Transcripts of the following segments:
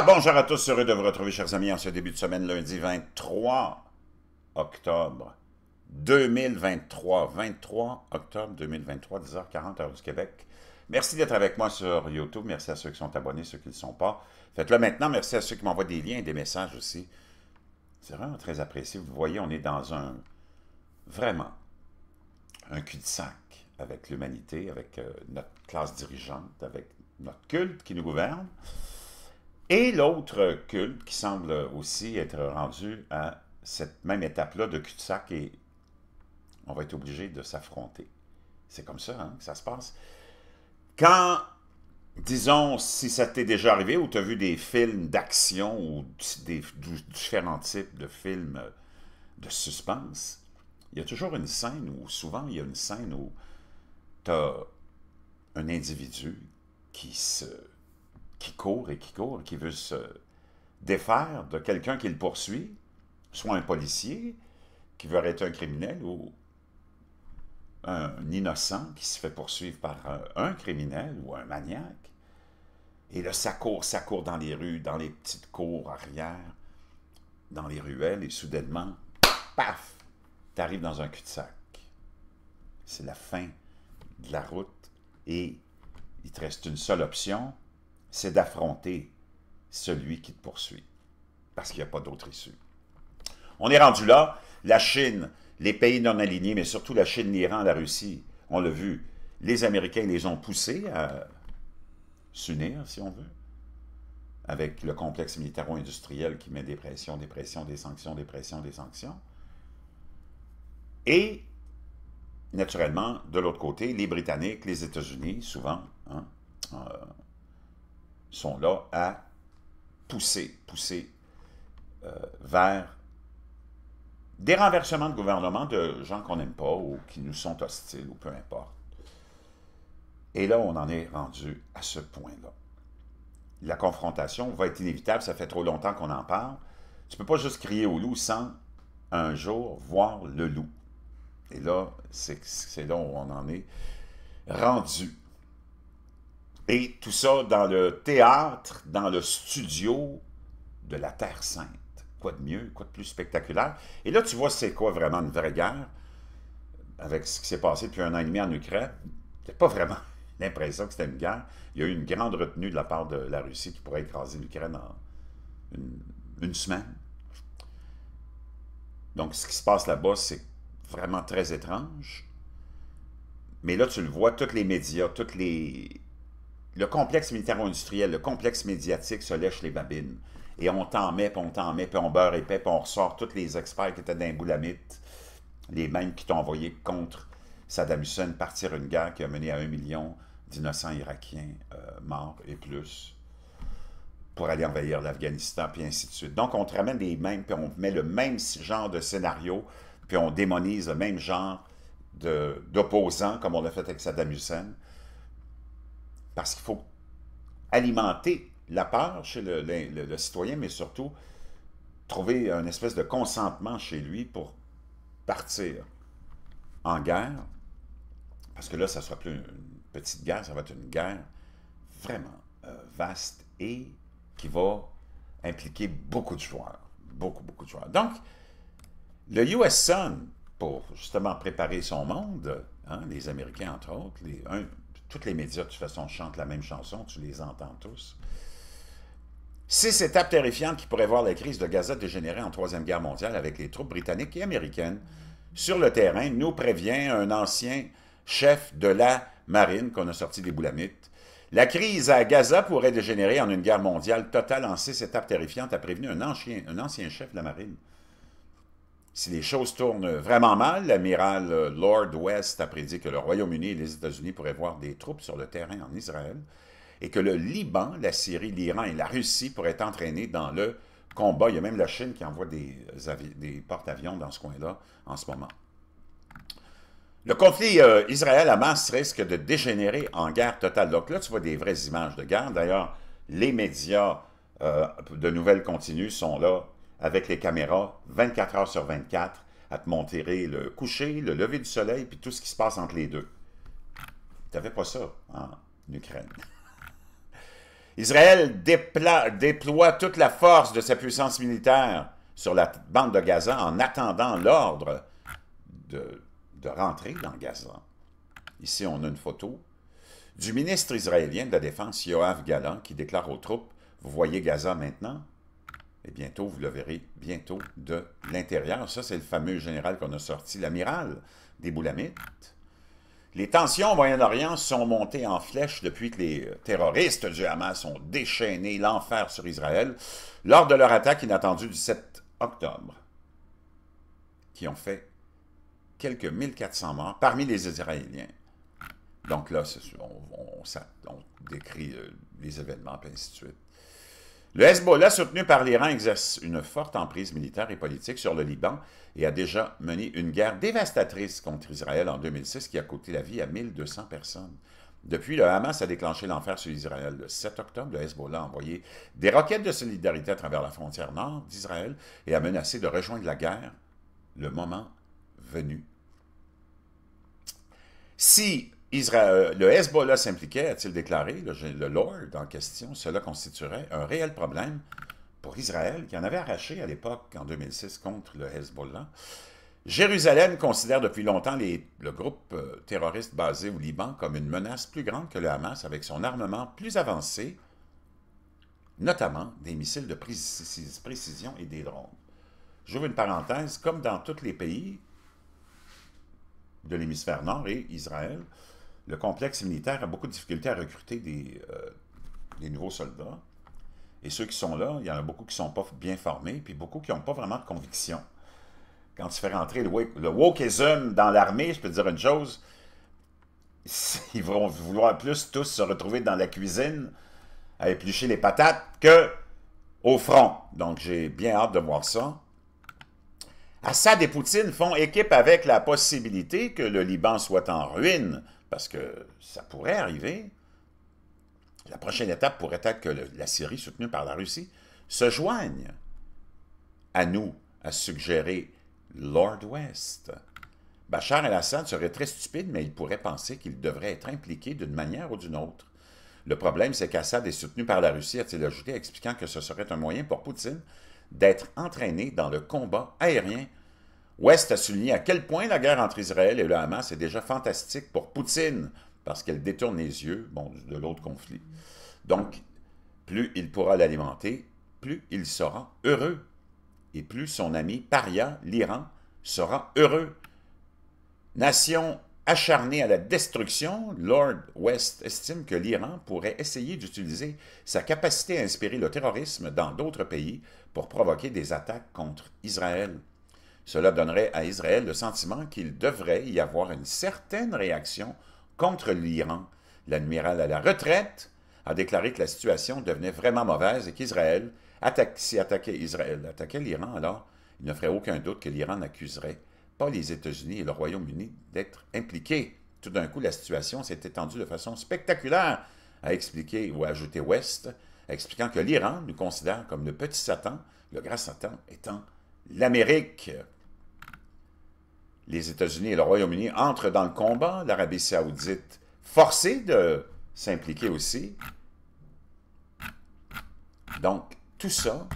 bonjour à tous, heureux de vous retrouver, chers amis, en ce début de semaine, lundi 23 octobre 2023. 23 octobre 2023, 10h40, heure du Québec. Merci d'être avec moi sur YouTube. Merci à ceux qui sont abonnés, ceux qui ne le sont pas. Faites-le maintenant. Merci à ceux qui m'envoient des liens et des messages aussi. C'est vraiment très apprécié. Vous voyez, on est dans un... vraiment un cul-de-sac avec l'humanité, avec euh, notre classe dirigeante, avec notre culte qui nous gouverne. Et l'autre culte qui semble aussi être rendu à cette même étape-là de cul-de-sac et on va être obligé de s'affronter. C'est comme ça hein, que ça se passe. Quand, disons, si ça t'est déjà arrivé ou tu as vu des films d'action ou des, différents types de films de suspense, il y a toujours une scène où, souvent, il y a une scène où tu as un individu qui se qui court et qui court, qui veut se défaire de quelqu'un qui le poursuit, soit un policier qui veut arrêter un criminel ou un innocent qui se fait poursuivre par euh, un criminel ou un maniaque. Et là, ça court, ça court dans les rues, dans les petites cours arrière, dans les ruelles, et soudainement, paf, t'arrives dans un cul-de-sac. C'est la fin de la route, et il te reste une seule option, c'est d'affronter celui qui te poursuit, parce qu'il n'y a pas d'autre issue. On est rendu là, la Chine, les pays non alignés, mais surtout la Chine, l'Iran, la Russie, on l'a vu, les Américains les ont poussés à s'unir, si on veut, avec le complexe militaro-industriel qui met des pressions, des pressions, des sanctions, des pressions, des sanctions. Et, naturellement, de l'autre côté, les Britanniques, les États-Unis, souvent, hein, euh, sont là à pousser, pousser euh, vers des renversements de gouvernement de gens qu'on n'aime pas ou qui nous sont hostiles ou peu importe. Et là, on en est rendu à ce point-là. La confrontation va être inévitable, ça fait trop longtemps qu'on en parle. Tu ne peux pas juste crier au loup sans un jour voir le loup. Et là, c'est là où on en est rendu. Et tout ça dans le théâtre, dans le studio de la Terre Sainte. Quoi de mieux, quoi de plus spectaculaire? Et là, tu vois, c'est quoi vraiment une vraie guerre avec ce qui s'est passé depuis un an et demi en Ukraine? n'as pas vraiment l'impression que c'était une guerre. Il y a eu une grande retenue de la part de la Russie qui pourrait écraser l'Ukraine en une, semaine. Donc, ce qui se passe là-bas, c'est vraiment très étrange. Mais là, tu le vois, tous les médias, toutes les le complexe militaro-industriel, le complexe médiatique se lèche les babines. Et on t'en met, puis on t'en met, puis on beurre épais, puis on ressort tous les experts qui étaient d'un boulamite, les mêmes qui t'ont envoyé contre Saddam Hussein partir une guerre qui a mené à un million d'innocents irakiens euh, morts et plus pour aller envahir l'Afghanistan, puis ainsi de suite. Donc, on te ramène les mêmes, puis on met le même genre de scénario, puis on démonise le même genre d'opposants, comme on l'a fait avec Saddam Hussein. Parce qu'il faut alimenter la peur chez le, citoyen, mais surtout trouver une espèce de consentement chez lui pour partir en guerre. Parce que là, ça ne sera plus une petite guerre, ça va être une guerre vraiment euh, vaste et qui va impliquer beaucoup de joueurs. Beaucoup, beaucoup de joueurs. Donc, le US Sun, pour justement préparer son monde, hein, les Américains entre autres, les, toutes les médias, de toute façon, chantent la même chanson, tu les entends tous. Six étapes terrifiantes qui pourraient voir la crise de Gaza dégénérer en Troisième Guerre mondiale avec les troupes britanniques et américaines sur le terrain, nous prévient un ancien chef de la marine qu'on a sorti des boulamites. La crise à Gaza pourrait dégénérer en une guerre mondiale totale en six étapes terrifiantes, a prévenu un ancien, un ancien chef de la marine. Si les choses tournent vraiment mal, l'amiral euh, Lord West a prédit que le Royaume-Uni et les États-Unis pourraient voir des troupes sur le terrain en Israël et que le Liban, la Syrie, l'Iran et la Russie pourraient être entraînés dans le combat. Il y a même la Chine qui envoie des, porte-avions dans ce coin-là en ce moment. Le conflit euh, Israël-Hamas risque de dégénérer en guerre totale. Donc là, tu vois des vraies images de guerre. D'ailleurs, les médias euh, de nouvelles continues sont là avec les caméras 24 heures sur 24 à te montrer le coucher, le lever du soleil, puis tout ce qui se passe entre les deux. Tu n'avais pas ça en Ukraine. Israël déploie toute la force de sa puissance militaire sur la bande de Gaza en attendant l'ordre de, rentrer dans Gaza. Ici, on a une photo du ministre israélien de la Défense, Yoav Galan, qui déclare aux troupes « Vous voyez Gaza maintenant et bientôt, vous le verrez bientôt de l'intérieur. Ça, c'est le fameux général qu'on a sorti, l'amiral des Boulamites. Les tensions au Moyen-Orient sont montées en flèche depuis que les terroristes du Hamas ont déchaîné l'enfer sur Israël lors de leur attaque inattendue du 7 octobre, qui ont fait quelques 1400 morts parmi les Israéliens. Donc là, on, on décrit euh, les événements, et ainsi de suite. Le Hezbollah, soutenu par l'Iran, exerce une forte emprise militaire et politique sur le Liban et a déjà mené une guerre dévastatrice contre Israël en 2006 qui a coûté la vie à 1200 personnes. Depuis, le Hamas a déclenché l'enfer sur Israël. Le 7 octobre, le Hezbollah a envoyé des roquettes de solidarité à travers la frontière nord d'Israël et a menacé de rejoindre la guerre le moment venu. Si euh, le Hezbollah s'impliquait, a-t-il déclaré, le, Lord en question, cela constituerait un réel problème pour Israël, qui en avait arraché à l'époque, en 2006, contre le Hezbollah. Jérusalem considère depuis longtemps les, le groupe euh, terroriste basé au Liban comme une menace plus grande que le Hamas avec son armement plus avancé, notamment des missiles de précision et des drones. J'ouvre une parenthèse, comme dans tous les pays de l'hémisphère nord et Israël, le complexe militaire a beaucoup de difficultés à recruter euh, des, nouveaux soldats. Et ceux qui sont là, il y en a beaucoup qui ne sont pas bien formés, puis beaucoup qui n'ont pas vraiment de conviction. Quand tu fais rentrer le, woke wokeism dans l'armée, je peux te dire une chose, ils vont vouloir plus tous se retrouver dans la cuisine à éplucher les patates que au front. Donc j'ai bien hâte de voir ça. Assad et Poutine font équipe avec la possibilité que le Liban soit en ruine parce que ça pourrait arriver. La prochaine étape pourrait être que la Syrie, soutenue par la Russie, se joigne à nous, à suggérer Lord West. Bachar el-Assad serait très stupide, mais il pourrait penser qu'il devrait être impliqué d'une manière ou d'une autre. Le problème, c'est qu'Assad est soutenu par la Russie, a-t-il ajouté, expliquant que ce serait un moyen pour Poutine d'être entraîné dans le combat aérien West a souligné à quel point la guerre entre Israël et le Hamas est déjà fantastique pour Poutine, parce qu'elle détourne les yeux bon, de l'autre conflit. Donc, plus il pourra l'alimenter, plus il sera heureux. Et plus son ami paria, l'Iran, sera heureux. Nation acharnée à la destruction, Lord West estime que l'Iran pourrait essayer d'utiliser sa capacité à inspirer le terrorisme dans d'autres pays pour provoquer des attaques contre Israël. Cela donnerait à Israël le sentiment qu'il devrait y avoir une certaine réaction contre l'Iran. L'admiral à la retraite a déclaré que la situation devenait vraiment mauvaise et qu'Israël, si Israël, attaquait l'Iran, alors il ne ferait aucun doute que l'Iran n'accuserait pas les États-Unis et le Royaume-Uni d'être impliqués. Tout d'un coup, la situation s'est étendue de façon spectaculaire, a expliqué ou a ajouté West, expliquant que l'Iran nous considère comme le petit Satan, le grand Satan étant l'Amérique, les États-Unis et le Royaume-Uni entrent dans le combat, l'Arabie saoudite forcée de s'impliquer aussi. Donc, tout ça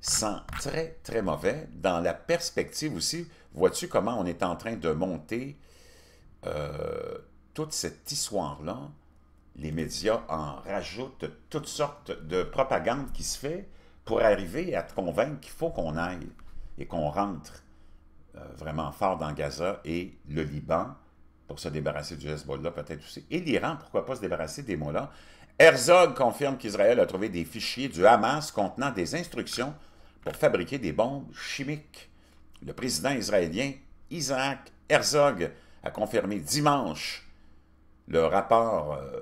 sent très, très mauvais. Dans la perspective aussi, vois-tu comment on est en train de monter euh, toute cette histoire-là? Les médias en rajoutent toutes sortes de propagande qui se fait pour arriver à te convaincre qu'il faut qu'on aille et qu'on rentre euh, vraiment fort dans Gaza et le Liban pour se débarrasser du Hezbollah peut-être aussi. Et l'Iran, pourquoi pas se débarrasser des mots-là. Herzog confirme qu'Israël a trouvé des fichiers du Hamas contenant des instructions pour fabriquer des bombes chimiques. Le président israélien Isaac Herzog a confirmé dimanche le rapport euh,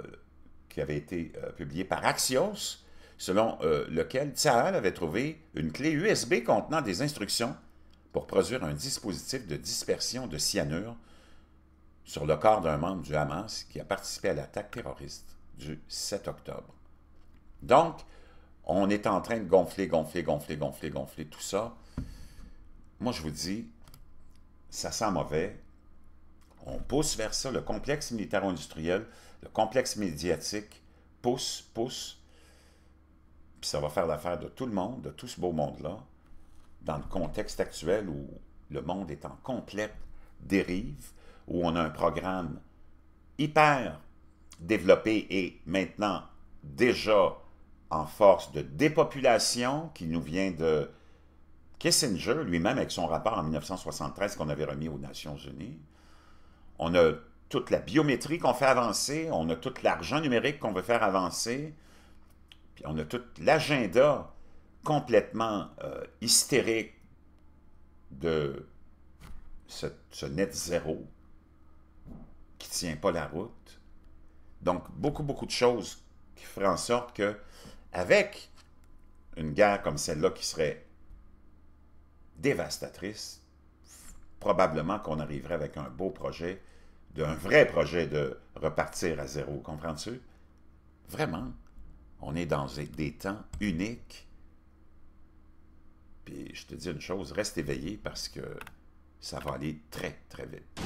qui avait été euh, publié par Axios selon euh, lequel Tsahal avait trouvé une clé USB contenant des instructions pour produire un dispositif de dispersion de cyanure sur le corps d'un membre du Hamas qui a participé à l'attaque terroriste du 7 octobre. Donc, on est en train de gonfler, gonfler, gonfler, gonfler, gonfler tout ça. Moi, je vous dis, ça sent mauvais. On pousse vers ça. Le complexe militaro-industriel, le complexe médiatique pousse, pousse ça va faire l'affaire de tout le monde, de tout ce beau monde-là, dans le contexte actuel où le monde est en complète dérive, où on a un programme hyper développé et maintenant déjà en force de dépopulation qui nous vient de Kissinger lui-même avec son rapport en 1973 qu'on avait remis aux Nations Unies. On a toute la biométrie qu'on fait avancer, on a tout l'argent numérique qu'on veut faire avancer, puis on a tout l'agenda complètement euh, hystérique de ce, net zéro qui ne tient pas la route. Donc, beaucoup, beaucoup de choses qui feraient en sorte que, avec une guerre comme celle-là qui serait dévastatrice, probablement qu'on arriverait avec un beau projet, d'un vrai projet de repartir à zéro, comprends-tu? Vraiment. On est dans des temps uniques. Puis je te dis une chose, reste éveillé parce que ça va aller très, très vite.